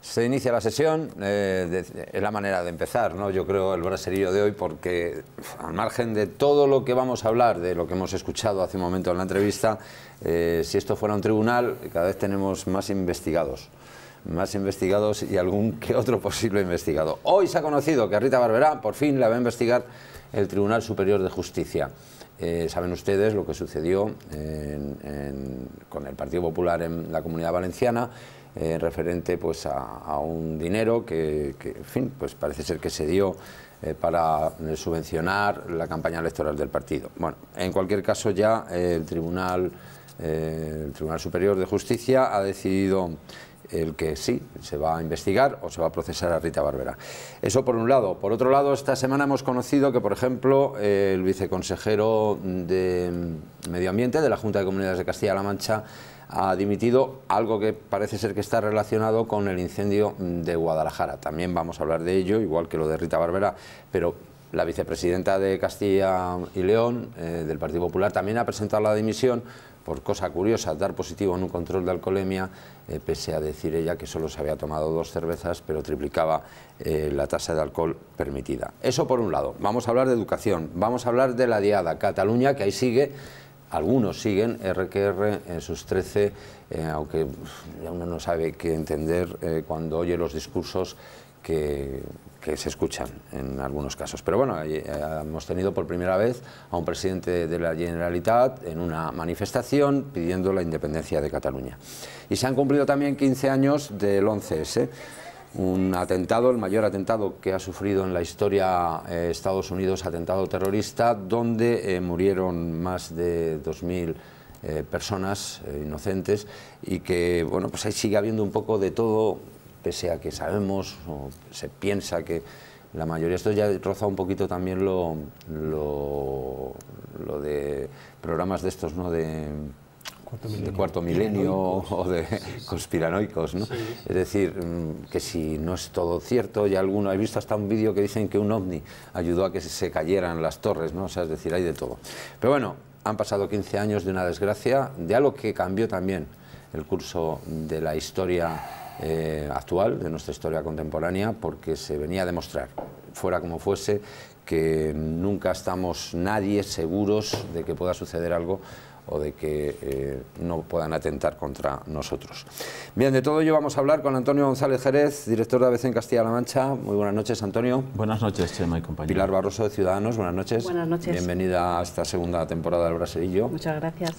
Se inicia la sesión, eh, es la manera de empezar, ¿no? yo creo, el braserillo de hoy, porque al margen de todo lo que vamos a hablar, de lo que hemos escuchado hace un momento en la entrevista, eh, si esto fuera un tribunal, cada vez tenemos más investigados, más investigados y algún que otro posible investigado. Hoy se ha conocido que a Rita Barberá por fin la va a investigar el Tribunal Superior de Justicia. Eh, saben ustedes lo que sucedió con el Partido Popular en la Comunidad Valenciana, en eh, referente pues, a, un dinero que, fin, pues parece ser que se dio eh, para subvencionar la campaña electoral del partido. Bueno, en cualquier caso ya el Tribunal, el Tribunal Superior de Justicia ha decidido el que sí se va a investigar o se va a procesar a Rita Barbera. Eso por un lado. Por otro lado, esta semana hemos conocido que, por ejemplo, el viceconsejero de Medio Ambiente de la Junta de Comunidades de Castilla-La Mancha ha dimitido, algo que parece ser que está relacionado con el incendio de Guadalajara. También vamos a hablar de ello, igual que lo de Rita Barbera, pero la vicepresidenta de Castilla y León, eh, del Partido Popular, también ha presentado la dimisión por cosa curiosa, dar positivo en un control de alcoholemia, eh, pese a decir ella que solo se había tomado dos cervezas, pero triplicaba eh, la tasa de alcohol permitida. Eso por un lado. Vamos a hablar de educación, vamos a hablar de la diada Cataluña, que ahí sigue algunos siguen RQR en sus 13, eh, aunque uno no sabe qué entender cuando oye los discursos que que se escuchan en algunos casos. Pero bueno, eh, hemos tenido por primera vez a un presidente de la Generalitat en una manifestación pidiendo la independencia de Cataluña. Y se han cumplido también 15 años del 11S, un atentado, el mayor atentado que ha sufrido en la historia eh, Estados Unidos, atentado terrorista, donde eh, murieron más de 2.000 personas inocentes y que, bueno, pues ahí sigue habiendo un poco de todo pese a que sabemos o se piensa que la mayoría, esto ya roza un poquito también lo, lo, de programas de estos, ¿no? De, Cuarto milenio o de conspiranoicos, ¿no? Es decir, mm, que si no es todo cierto, y alguno, he visto hasta un vídeo que dicen que un ovni ayudó a que se cayeran las torres, ¿no? es decir, hay de todo. Pero bueno, han pasado 15 años de una desgracia, de algo que cambió también el curso de la historia eh, actual, de nuestra historia contemporánea, porque se venía a demostrar, fuera como fuese, que nunca estamos nadie seguros de que pueda suceder algo o de que eh, no puedan atentar contra nosotros. Bien, de todo ello vamos a hablar con Antonio González Jerez, director de ABC en Castilla-La Mancha. Muy buenas noches, Antonio. Buenas noches, Chema y compañero. Pilar Barroso de Ciudadanos, buenas noches. Buenas noches. Bienvenida a esta segunda temporada del Brasilillo. Muchas gracias.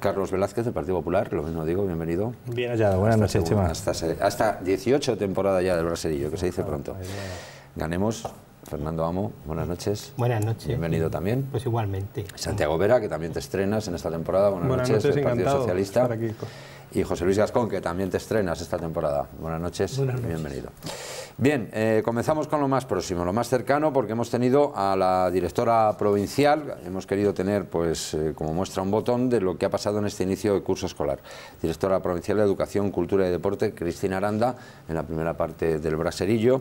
Carlos Velázquez del Partido Popular, lo mismo digo, bienvenido. Bien hallado, buenas noches, Chema. Hasta, hasta, 18 temporada ya del Brasilillo, que se dice ah, pronto. Ganemos Fernando Amo, buenas noches. Buenas noches. Bienvenido también. Pues igualmente. Santiago Vera, que también te estrenas en esta temporada. Buenas, noches, Socialista. Y José Luis Gascón, que también te estrenas esta temporada. Buenas noches. Bienvenido. Bien, eh, comenzamos con lo más próximo, lo más cercano, porque hemos tenido a la directora provincial, hemos querido tener, pues, eh, como muestra un botón de lo que ha pasado en este inicio de curso escolar. Directora provincial de Educación, Cultura y Deporte, Cristina Aranda, en la primera parte del braserillo.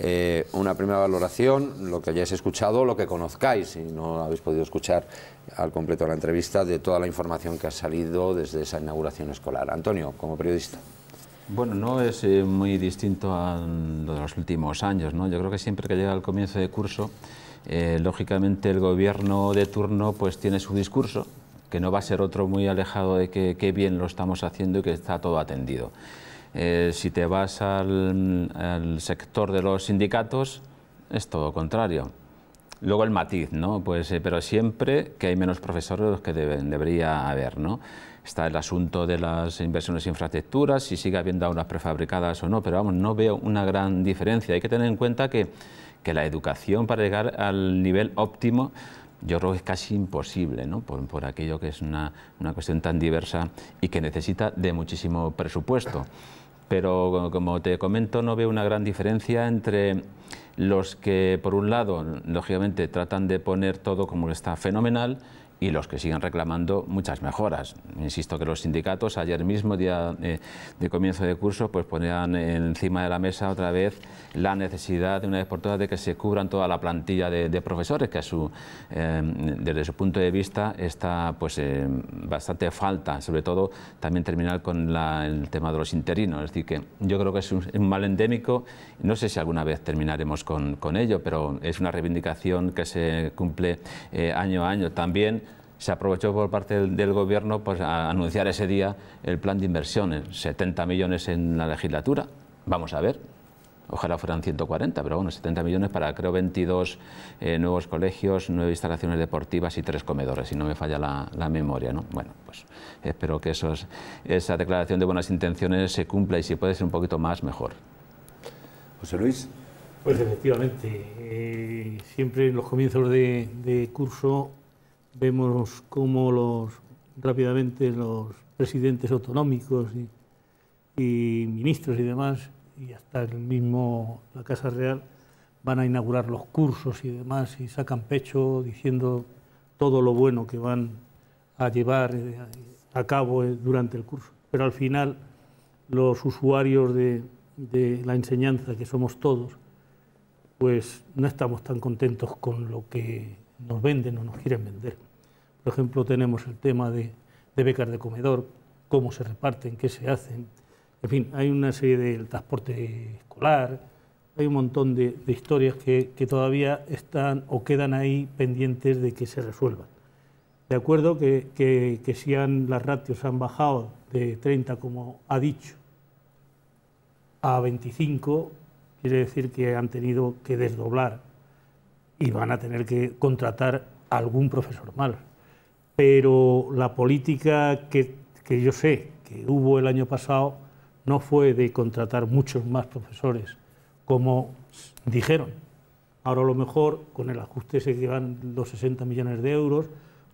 Eh, una primera valoración, lo que hayáis escuchado, lo que conozcáis, si no habéis podido escuchar al completo la entrevista, de toda la información que ha salido desde esa inauguración escolar. Antonio, como periodista. Bueno, no es eh, muy distinto a los últimos años, ¿no? Yo creo que siempre que llega el comienzo de curso, eh, lógicamente el gobierno de turno pues tiene su discurso, que no va a ser otro muy alejado de que qué bien lo estamos haciendo y que está todo atendido. Eh, si te vas al, sector de los sindicatos, es todo contrario. Luego el matiz, ¿no? Pues, eh, pero siempre que hay menos profesores los que debería haber, ¿no? Está el asunto de las inversiones en infraestructuras, si sigue habiendo aulas prefabricadas o no, pero vamos, no veo una gran diferencia. Hay que tener en cuenta que la educación para llegar al nivel óptimo yo creo que es casi imposible, ¿no? por, aquello que es una, cuestión tan diversa y que necesita de muchísimo presupuesto. Pero como te comento, no veo una gran diferencia entre los que, por un lado, lógicamente tratan de poner todo como está fenomenal y los que siguen reclamando muchas mejoras. Insisto que los sindicatos ayer mismo, día eh, de, comienzo de curso, pues ponían encima de la mesa otra vez la necesidad de una vez por todas de que se cubran toda la plantilla de, profesores, que a su, em, desde su punto de vista está pues, em, bastante falta, sobre todo también terminar con el tema de los interinos. Es decir, que yo creo que es un, mal endémico, no sé si alguna vez terminaremos con, ello, pero es una reivindicación que se cumple eh, año a año. También se aprovechó por parte del, gobierno pues, a anunciar ese día el plan de inversiones, 70 millones en la legislatura. Vamos a ver, ojalá fueran 140, pero bueno, 70 millones para creo 22 eh, nuevos colegios, nueve instalaciones deportivas y tres comedores, si no me falla la, memoria. ¿no? Bueno, pues espero que esos, esa declaración de buenas intenciones se cumpla y si puede ser un poquito más, mejor. José Luis. Pues efectivamente, eh, siempre en los comienzos de curso Vemos cómo los, rápidamente los presidentes autonómicos y, ministros y demás, y hasta el mismo la Casa Real, van a inaugurar los cursos y demás, y sacan pecho diciendo todo lo bueno que van a llevar eh, a cabo eh, durante el curso. Pero al final los usuarios de, la enseñanza, que somos todos, pues no estamos tan contentos con lo que nos venden o nos quieren vender. Por ejemplo, tenemos el tema de, becas de comedor, cómo se reparten, qué se hacen. En fin, hay una serie del transporte escolar, hay un montón de, historias que, todavía están o quedan ahí pendientes de que se resuelvan. De acuerdo que, que, si las ratios han bajado de 30, como ha dicho, a 25, quiere decir que han tenido que desdoblar y van a tener que contratar algún profesor malo pero la política que, yo sé que hubo el año pasado no fue de contratar muchos más profesores, como dijeron. Ahora a lo mejor con el ajuste se llevan los 60 millones de euros,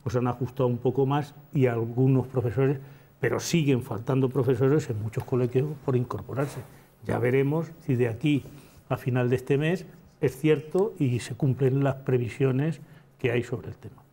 pues han ajustado un poco más y algunos profesores, pero siguen faltando profesores en muchos colegios por incorporarse. Ya veremos si de aquí a final de este mes es cierto y se cumplen las previsiones que hay sobre el tema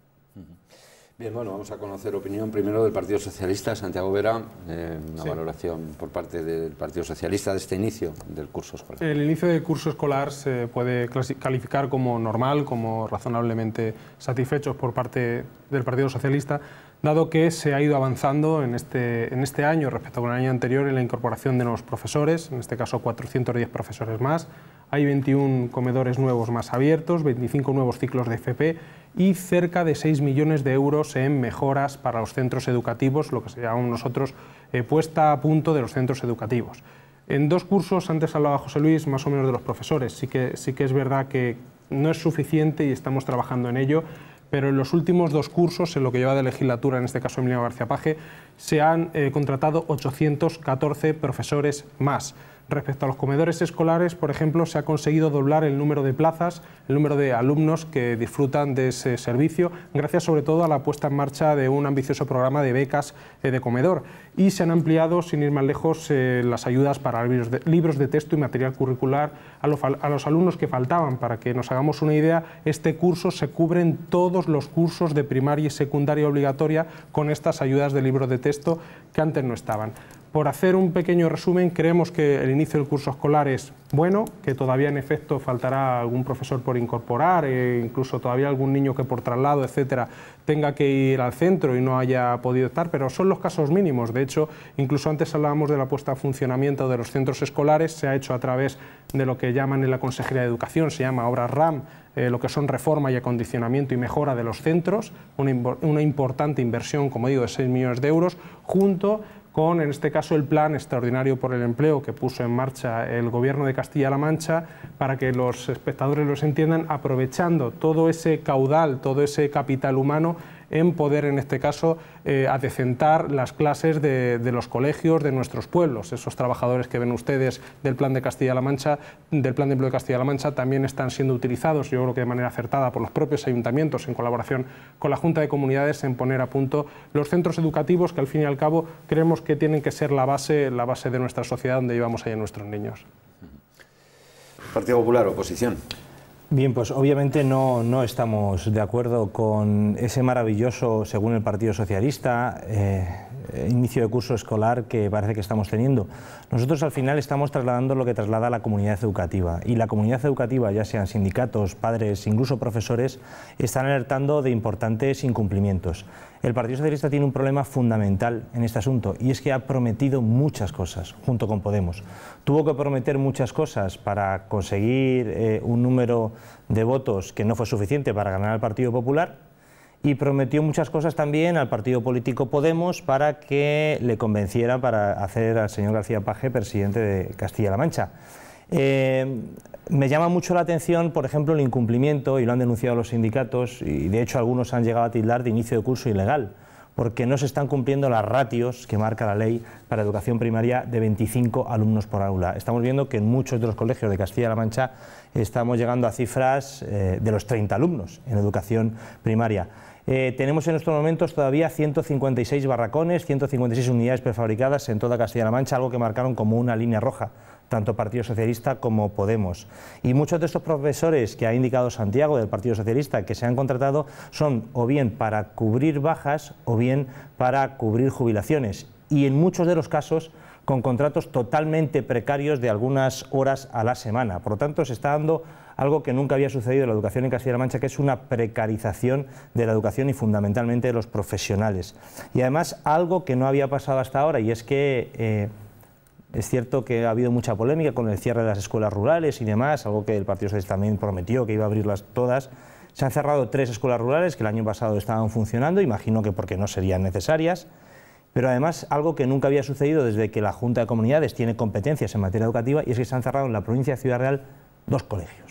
bueno, vamos a conocer opinión primero del Partido Socialista, Santiago Vera, eh, una valoración por parte del Partido Socialista de este inicio del curso escolar. El inicio del curso escolar se puede calificar como normal, como razonablemente satisfechos por parte del Partido Socialista dado que se ha ido avanzando en este, este año respecto con el año anterior en la incorporación de nuevos profesores, en este caso 410 profesores más, hay 21 comedores nuevos más abiertos, 25 nuevos ciclos de FP y cerca de 6 millones de euros en mejoras para los centros educativos, lo que se llama nosotros eh, puesta a punto de los centros educativos. En dos cursos, antes hablaba José Luis más o menos de los profesores, sí que, sí que es verdad que no es suficiente y estamos trabajando en ello, pero en los últimos dos cursos, en lo que lleva de legislatura, en este caso Emilio García Paje, se han eh, contratado 814 profesores más. Respecto a los comedores escolares, por ejemplo, se ha conseguido doblar el número de plazas, el número de alumnos que disfrutan de ese servicio, gracias sobre todo a la puesta en marcha de un ambicioso programa de becas eh, de comedor. Y se han ampliado, sin ir más lejos, eh, las ayudas para libros de, texto y material curricular a los, a los alumnos que faltaban. Para que nos hagamos una idea, este curso se cubren todos los cursos de primaria y secundaria obligatoria con estas ayudas de libros de texto que antes no estaban. Por hacer un pequeño resumen, creemos que el inicio del curso escolar es bueno, que todavía en efecto faltará algún profesor por incorporar, e incluso todavía algún niño que por traslado, etcétera, tenga que ir al centro y no haya podido estar, pero son los casos mínimos. De hecho, incluso antes hablábamos de la puesta a funcionamiento de los centros escolares, se ha hecho a través de lo que llaman en la Consejería de Educación, se llama ahora RAM, eh, lo que son reforma y acondicionamiento y mejora de los centros, una, una importante inversión, como digo, de 6 millones de euros, junto con, en este caso, el plan extraordinario por el empleo que puso en marcha el Gobierno de Castilla-La Mancha para que los espectadores los entiendan, aprovechando todo ese caudal, todo ese capital humano en poder, en este caso, eh, adecentar las clases de, los colegios de nuestros pueblos. Esos trabajadores que ven ustedes del plan de Castilla-La Mancha, del plan de empleo de Castilla-La Mancha, también están siendo utilizados, yo creo que de manera acertada, por los propios ayuntamientos en colaboración con la Junta de Comunidades en poner a punto los centros educativos que al fin y al cabo creemos que tienen que ser la base, la base de nuestra sociedad donde llevamos ahí a nuestros niños. Partido Popular, oposición. Bien, pues obviamente no, estamos de acuerdo con ese maravilloso, según el Partido Socialista, eh, inicio de curso escolar que parece que estamos teniendo. Nosotros al final estamos trasladando lo que traslada la comunidad educativa y la comunidad educativa, ya sean sindicatos, padres, incluso profesores, están alertando de importantes incumplimientos. El Partido Socialista tiene un problema fundamental en este asunto y es que ha prometido muchas cosas junto con Podemos. Tuvo que prometer muchas cosas para conseguir eh, un número de votos que no fue suficiente para ganar al Partido Popular y prometió muchas cosas también al partido político Podemos para que le convenciera para hacer al señor García Paje presidente de Castilla-La Mancha. Eh, me llama mucho la atención, por ejemplo, el incumplimiento, y lo han denunciado los sindicatos, y de hecho algunos han llegado a titular de inicio de curso ilegal, porque no se están cumpliendo las ratios que marca la ley para educación primaria de 25 alumnos por aula. Estamos viendo que en muchos de los colegios de Castilla-La Mancha estamos llegando a cifras eh, de los 30 alumnos en educación primaria. Eh, tenemos en estos momentos todavía 156 barracones, 156 unidades prefabricadas en toda Castilla-La Mancha, algo que marcaron como una línea roja tanto Partido Socialista como Podemos. Y muchos de estos profesores que ha indicado Santiago del Partido Socialista que se han contratado son o bien para cubrir bajas o bien para cubrir jubilaciones. Y en muchos de los casos con contratos totalmente precarios de algunas horas a la semana. Por lo tanto, se está dando algo que nunca había sucedido en la educación en Castilla-La Mancha, que es una precarización de la educación y fundamentalmente de los profesionales. Y además algo que no había pasado hasta ahora, y es que eh, es cierto que ha habido mucha polémica con el cierre de las escuelas rurales y demás, algo que el Partido Socialista también prometió que iba a abrirlas todas. Se han cerrado tres escuelas rurales que el año pasado estaban funcionando, imagino que porque no serían necesarias, pero además algo que nunca había sucedido desde que la Junta de Comunidades tiene competencias en materia educativa y es que se han cerrado en la provincia de Ciudad Real dos colegios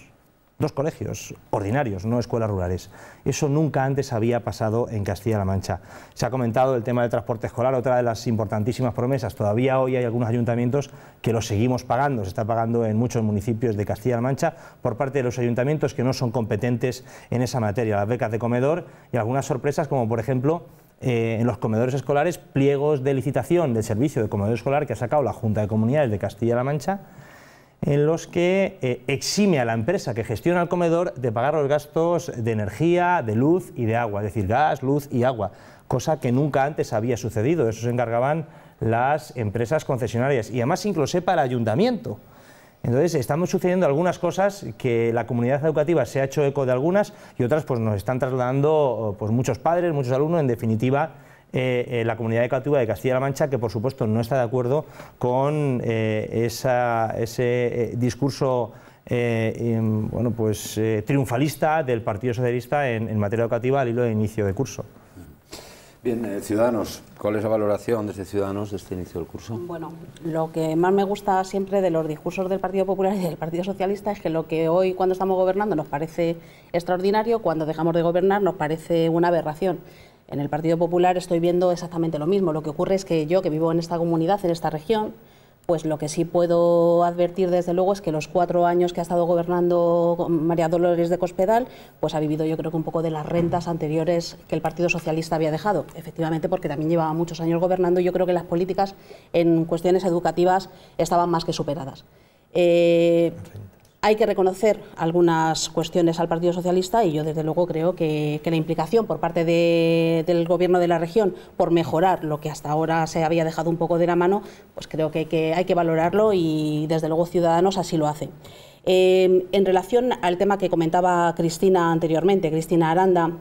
dos colegios ordinarios, no escuelas rurales. Eso nunca antes había pasado en Castilla-La Mancha. Se ha comentado el tema del transporte escolar, otra de las importantísimas promesas. Todavía hoy hay algunos ayuntamientos que lo seguimos pagando, se está pagando en muchos municipios de Castilla-La Mancha por parte de los ayuntamientos que no son competentes en esa materia, las becas de comedor y algunas sorpresas como por ejemplo eh, en los comedores escolares pliegos de licitación del servicio de comedor escolar que ha sacado la Junta de Comunidades de Castilla-La Mancha en los que eh, exime a la empresa que gestiona el comedor de pagar los gastos de energía, de luz y de agua, es decir, gas, luz y agua, cosa que nunca antes había sucedido, eso se encargaban las empresas concesionarias y además incluso para ayuntamiento. Entonces, estamos sucediendo algunas cosas que la comunidad educativa se ha hecho eco de algunas y otras pues, nos están trasladando pues, muchos padres, muchos alumnos, en definitiva, eh, eh, la comunidad educativa de Castilla-La Mancha, que por supuesto no está de acuerdo con eh, ese discurso bueno, pues, triunfalista del Partido Socialista en, en, materia educativa al hilo de inicio de curso. Bien, Ciudadanos, ¿cuál es la valoración desde este Ciudadanos de este inicio del curso? Bueno, lo que más me gusta siempre de los discursos del Partido Popular y del Partido Socialista es que lo que hoy cuando estamos gobernando nos parece extraordinario, cuando dejamos de gobernar nos parece una aberración. En el Partido Popular estoy viendo exactamente lo mismo. Lo que ocurre es que yo, que vivo en esta comunidad, en esta región, pues lo que sí puedo advertir desde luego es que los cuatro años que ha estado gobernando María Dolores de Cospedal, pues ha vivido yo creo que un poco de las rentas anteriores que el Partido Socialista había dejado, efectivamente porque también llevaba muchos años gobernando yo creo que las políticas en cuestiones educativas estaban más que superadas. Eh, hay que reconocer algunas cuestiones al Partido Socialista y yo desde luego creo que, la implicación por parte del Gobierno de la región por mejorar lo que hasta ahora se había dejado un poco de la mano, pues creo que hay que, valorarlo y desde luego Ciudadanos así lo hacen. Em, en relación al tema que comentaba Cristina anteriormente, Cristina Aranda,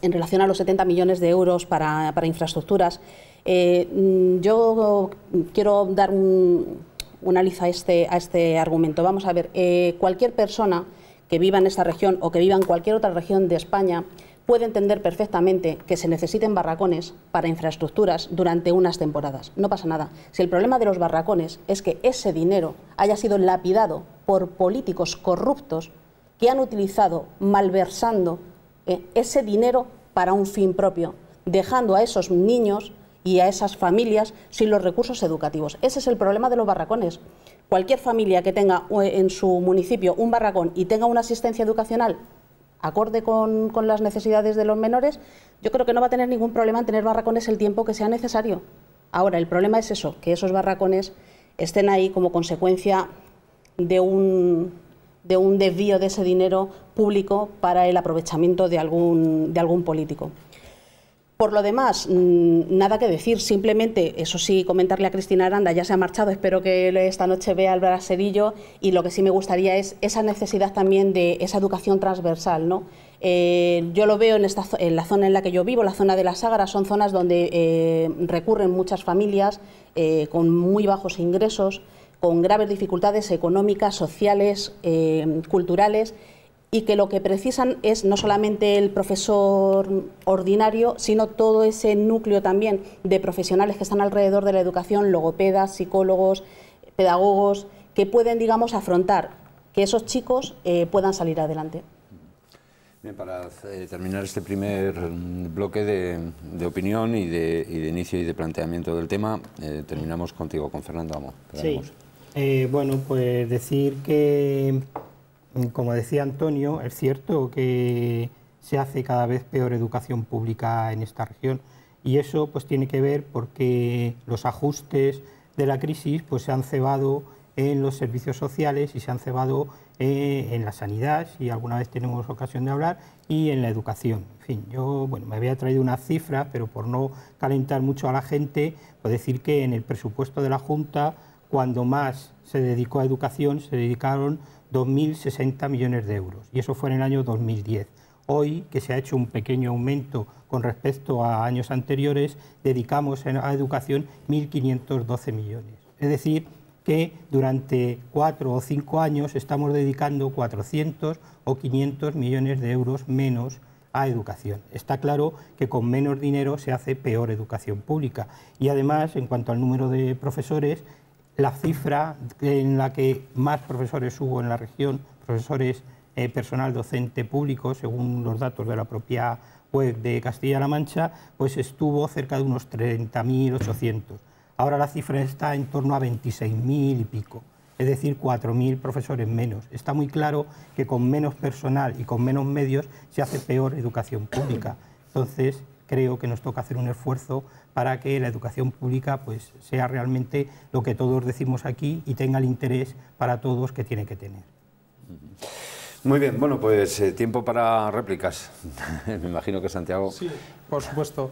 en relación a los 70 millones de euros para, infraestructuras, eh, mm, yo quiero dar un, una este, a este, argumento. Vamos a ver, eh, cualquier persona que viva en esta región o que viva en cualquier otra región de España puede entender perfectamente que se necesiten barracones para infraestructuras durante unas temporadas. No pasa nada. Si el problema de los barracones es que ese dinero haya sido lapidado por políticos corruptos que han utilizado malversando eh, ese dinero para un fin propio, dejando a esos niños y a esas familias sin los recursos educativos. Ese es el problema de los barracones. Cualquier familia que tenga eh, en su municipio un barracón y tenga una asistencia educacional acorde con, las necesidades de los menores, yo creo que no va a tener ningún problema en tener barracones el tiempo que sea necesario. Ahora, el problema es eso, que esos barracones estén ahí como consecuencia de un, desvío de ese dinero público para el aprovechamiento de algún político. Por lo demás, mm, nada que decir, simplemente, eso sí, comentarle a Cristina Aranda, ya se ha marchado, espero que esta noche vea el braserillo y lo que sí me gustaría es esa necesidad también de esa educación transversal, ¿no? Eh, yo lo veo en, esta, en la zona en la que yo vivo, la zona de las Sagra, son zonas donde eh, recurren muchas familias eh, con muy bajos ingresos, con graves dificultades económicas, sociales, culturales, y que lo que precisan es no solamente el profesor ordinario, sino todo ese núcleo también de profesionales que están alrededor de la educación, logopedas, psicólogos, pedagogos, que pueden, digamos, afrontar que esos chicos eh, puedan salir adelante. Bien, para eh, terminar este primer mm, bloque de, opinión y de, inicio y de planteamiento del tema, eh, terminamos contigo, con Fernando Amo. Sí. bueno, pues decir que Mm, como decía Antonio, es cierto que se hace cada vez peor educación pública en esta región y eso pues tiene que ver porque los ajustes de la crisis pues se han cebado en los servicios sociales y se han cebado eh, en la sanidad, si alguna vez tenemos ocasión de hablar, y en la educación. En fin, yo bueno, me había traído una cifra, pero por no calentar mucho a la gente, puedo decir que en el presupuesto de la Junta, cuando más se dedicó a educación, se dedicaron 2.060 millones de euros, y eso fue en el año 2010. Hoy, que se ha hecho un pequeño aumento con respecto a años anteriores, dedicamos a educación 1.512 millones. Es decir, que durante cuatro o cinco años estamos dedicando 400 o 500 millones de euros menos a educación. Está claro que con menos dinero se hace peor educación pública. Y además, en cuanto al número de profesores, la cifra en la que más profesores hubo en la región, profesores eh, personal docente público, según los datos de la propia web de Castilla-La Mancha, pues estuvo cerca de unos 30.800. Ahora la cifra está en torno a 26.000 y pico, es decir, 4.000 profesores menos. Está muy claro que con menos personal y con menos medios se hace peor educación pública. Entonces, creo que nos toca hacer un esfuerzo para que la educación pública pues, sea realmente lo que todos decimos aquí y tenga el interés para todos que tiene que tener. Muy bien, bueno, pues eh, tiempo para réplicas. Me imagino que Santiago. Sí, por supuesto.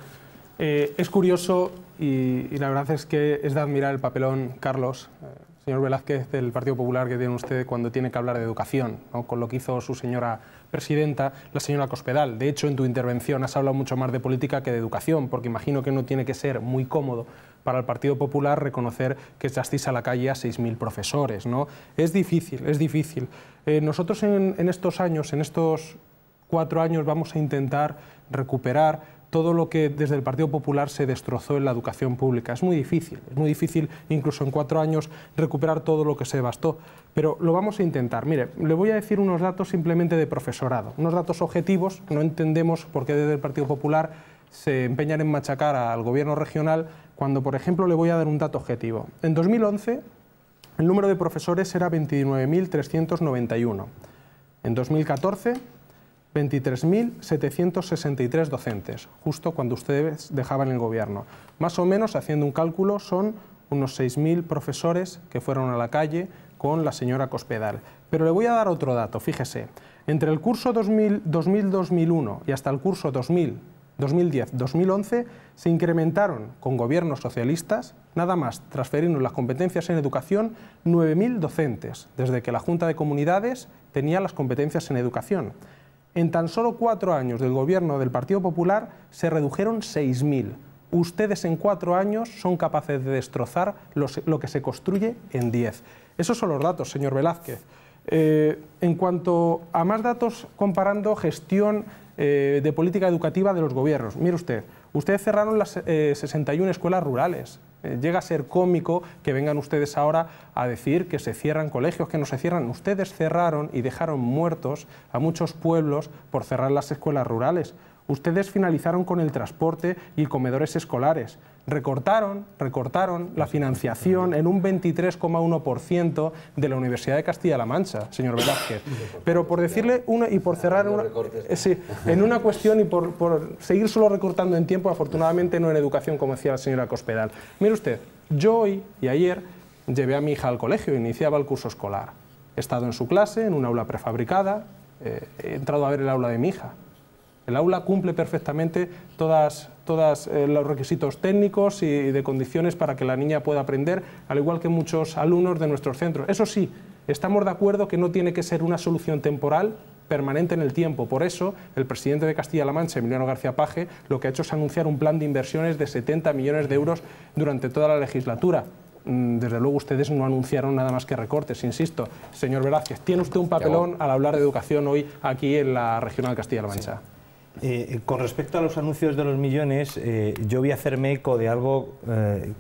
Eh, es curioso y, la verdad es que es de admirar el papelón, Carlos, eh, señor Velázquez, del Partido Popular que tiene usted cuando tiene que hablar de educación, con lo que hizo su señora presidenta, la señora Cospedal. De hecho, en tu intervención has hablado mucho más de política que de educación, porque imagino que no tiene que ser muy cómodo para el Partido Popular reconocer que asistís a la calle a 6.000 profesores. ¿no? Es difícil, es difícil. Eh, nosotros en estos años, en estos cuatro años, vamos a intentar recuperar todo lo que desde el Partido Popular se destrozó en la educación pública. Es muy difícil, es muy difícil incluso en cuatro años recuperar todo lo que se devastó, pero lo vamos a intentar. Mire, le voy a decir unos datos simplemente de profesorado, unos datos objetivos, no entendemos por qué desde el Partido Popular se empeñan en machacar al gobierno regional cuando, por ejemplo, le voy a dar un dato objetivo. En 2011, el número de profesores era 29.391. En 2014, 23.763 docentes, justo cuando ustedes dejaban el gobierno. Más o menos, haciendo un cálculo, son unos 6.000 profesores que fueron a la calle con la señora Cospedal. Pero le voy a dar otro dato, fíjese. Entre el curso 2000-2001 y hasta el curso 2010-2011 se incrementaron con gobiernos socialistas, nada más transferirnos las competencias en educación, 9.000 docentes, desde que la Junta de Comunidades tenía las competencias en educación. En tan solo cuatro años del gobierno del Partido Popular se redujeron 6.000. Ustedes en cuatro años son capaces de destrozar lo que se construye en diez. Esos son los datos, señor Velázquez. Eh, en cuanto a más datos comparando gestión eh, de política educativa de los gobiernos, mire usted, ustedes cerraron las 61 eh, escuelas rurales, eh, llega a ser cómico que vengan ustedes ahora a decir que se cierran colegios, que no se cierran. Ustedes cerraron y dejaron muertos a muchos pueblos por cerrar las escuelas rurales. Ustedes finalizaron con el transporte y comedores escolares. Recortaron, recortaron la financiación en un 23,1% de la Universidad de Castilla-La Mancha, señor Velázquez. Pero por decirle una y por cerrar una, eh, sí, en una cuestión y por, seguir solo recortando en tiempo, afortunadamente no en educación, como decía la señora Cospedal. Mire usted, yo hoy y ayer llevé a mi hija al colegio, iniciaba el curso escolar. He estado en su clase, en una aula prefabricada, eh, he entrado a ver el aula de mi hija. El aula cumple perfectamente todos eh, los requisitos técnicos y, de condiciones para que la niña pueda aprender, al igual que muchos alumnos de nuestros centros. Eso sí, estamos de acuerdo que no tiene que ser una solución temporal permanente en el tiempo. Por eso, el presidente de Castilla-La Mancha, Emiliano García Paje, lo que ha hecho es anunciar un plan de inversiones de 70 millones de euros durante toda la legislatura mm, desde luego ustedes no anunciaron nada más que recortes, insisto. Señor Velázquez, tiene usted un papelón al hablar de educación hoy aquí en la Regional Castilla-La Mancha. Eh, con respecto a los anuncios de los millones, eh, yo voy a hacerme eco de algo eh,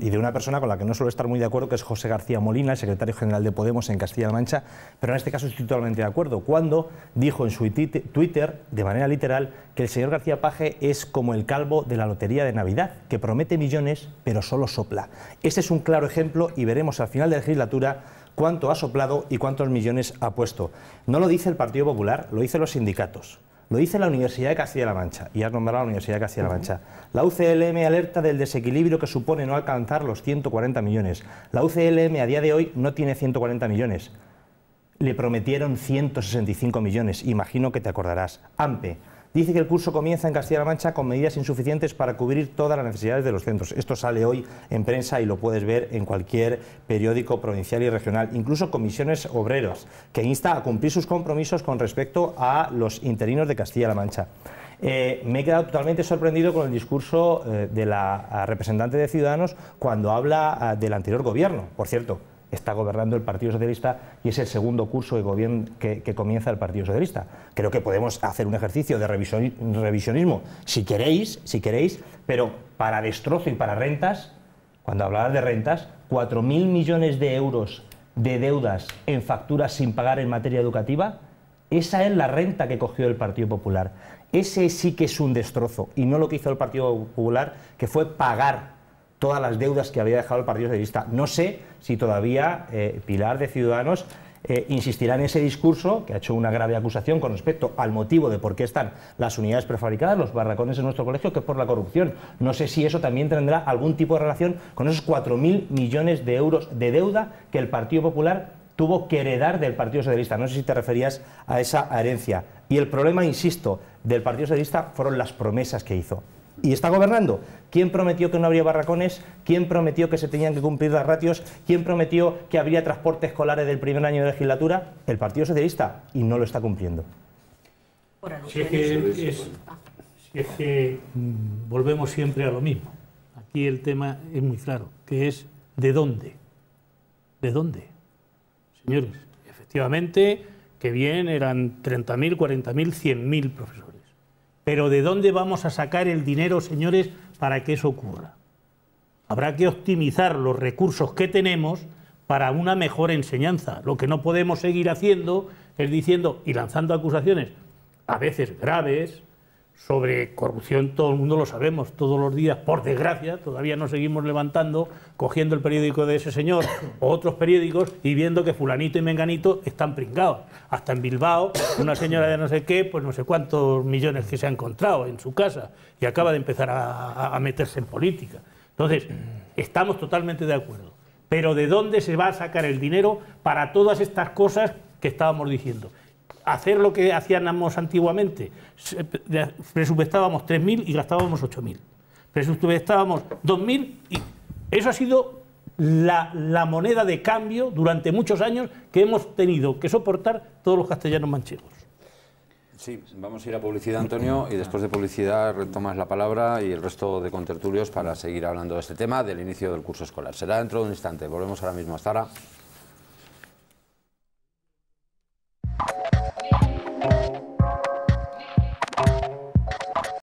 y de una persona con la que no suelo estar muy de acuerdo, que es José García Molina, el secretario general de Podemos en Castilla-La Mancha, pero en este caso estoy totalmente de acuerdo, cuando dijo en su Twitter, de manera literal, que el señor García Paje es como el calvo de la lotería de Navidad, que promete millones, pero solo sopla. Ese es un claro ejemplo y veremos al final de la legislatura cuánto ha soplado y cuántos millones ha puesto. No lo dice el Partido Popular, lo dicen los sindicatos. Lo dice la Universidad de Castilla-La Mancha, y has nombrado a la Universidad de Castilla-La Mancha. La UCLM alerta del desequilibrio que supone no alcanzar los 140 millones. La UCLM a día de hoy no tiene 140 millones. Le prometieron 165 millones, imagino que te acordarás. AMPE, Dice que el curso comienza en Castilla-La Mancha con medidas insuficientes para cubrir todas las necesidades de los centros. Esto sale hoy en prensa y lo puedes ver en cualquier periódico provincial y regional, incluso comisiones obreros, que insta a cumplir sus compromisos con respecto a los interinos de Castilla-La Mancha. Eh, me he quedado totalmente sorprendido con el discurso eh, de la representante de Ciudadanos cuando habla ah, del anterior gobierno, por cierto está gobernando el Partido Socialista y es el segundo curso de gobierno que, comienza el Partido Socialista. Creo que podemos hacer un ejercicio de revisionismo, si queréis, si queréis, pero para destrozo y para rentas, cuando hablabas de rentas, 4.000 millones de euros de deudas en facturas sin pagar en materia educativa, esa es la renta que cogió el Partido Popular. Ese sí que es un destrozo y no lo que hizo el Partido Popular, que fue pagar todas las deudas que había dejado el Partido Socialista. No sé si todavía eh, Pilar de Ciudadanos eh, insistirá en ese discurso, que ha hecho una grave acusación con respecto al motivo de por qué están las unidades prefabricadas, los barracones en nuestro colegio, que es por la corrupción. No sé si eso también tendrá algún tipo de relación con esos 4.000 millones de euros de deuda que el Partido Popular tuvo que heredar del Partido Socialista. No sé si te referías a esa herencia. Y el problema, insisto, del Partido Socialista fueron las promesas que hizo y está gobernando. ¿Quién prometió que no habría barracones? ¿Quién prometió que se tenían que cumplir las ratios? ¿Quién prometió que habría transporte escolares del primer año de legislatura? El Partido Socialista, y no lo está cumpliendo. Si es que, mm, volvemos siempre a lo mismo. Aquí el tema es muy claro, que es ¿de dónde? ¿De dónde? Señores, efectivamente, que bien eran 30.000, 40.000, 100.000 profesores. Pero ¿de dónde vamos a sacar el dinero, señores, para que eso ocurra? Habrá que optimizar los recursos que tenemos para una mejor enseñanza. Lo que no podemos seguir haciendo es diciendo y lanzando acusaciones, a veces graves, sobre corrupción todo el mundo lo sabemos, todos los días, por desgracia, todavía nos seguimos levantando, cogiendo el periódico de ese señor o otros periódicos y viendo que fulanito y menganito están pringados. Hasta en Bilbao, una señora de no sé qué, pues no sé cuántos millones que se ha encontrado en su casa y acaba de empezar a meterse en política. Entonces, estamos totalmente de acuerdo. Pero ¿de dónde se va a sacar el dinero para todas estas cosas que estábamos diciendo? hacer lo que hacíamos antiguamente. Presupuestábamos 3.000 y gastábamos 8.000. Presupuestábamos 2.000 y eso ha sido la, moneda de cambio durante muchos años que hemos tenido que soportar todos los castellanos manchegos. Sí, vamos a ir a publicidad, Antonio, y después de publicidad retomas la palabra y el resto de contertulios para seguir hablando de este tema del inicio del curso escolar. Será dentro de un instante. Volvemos ahora mismo. a Sara.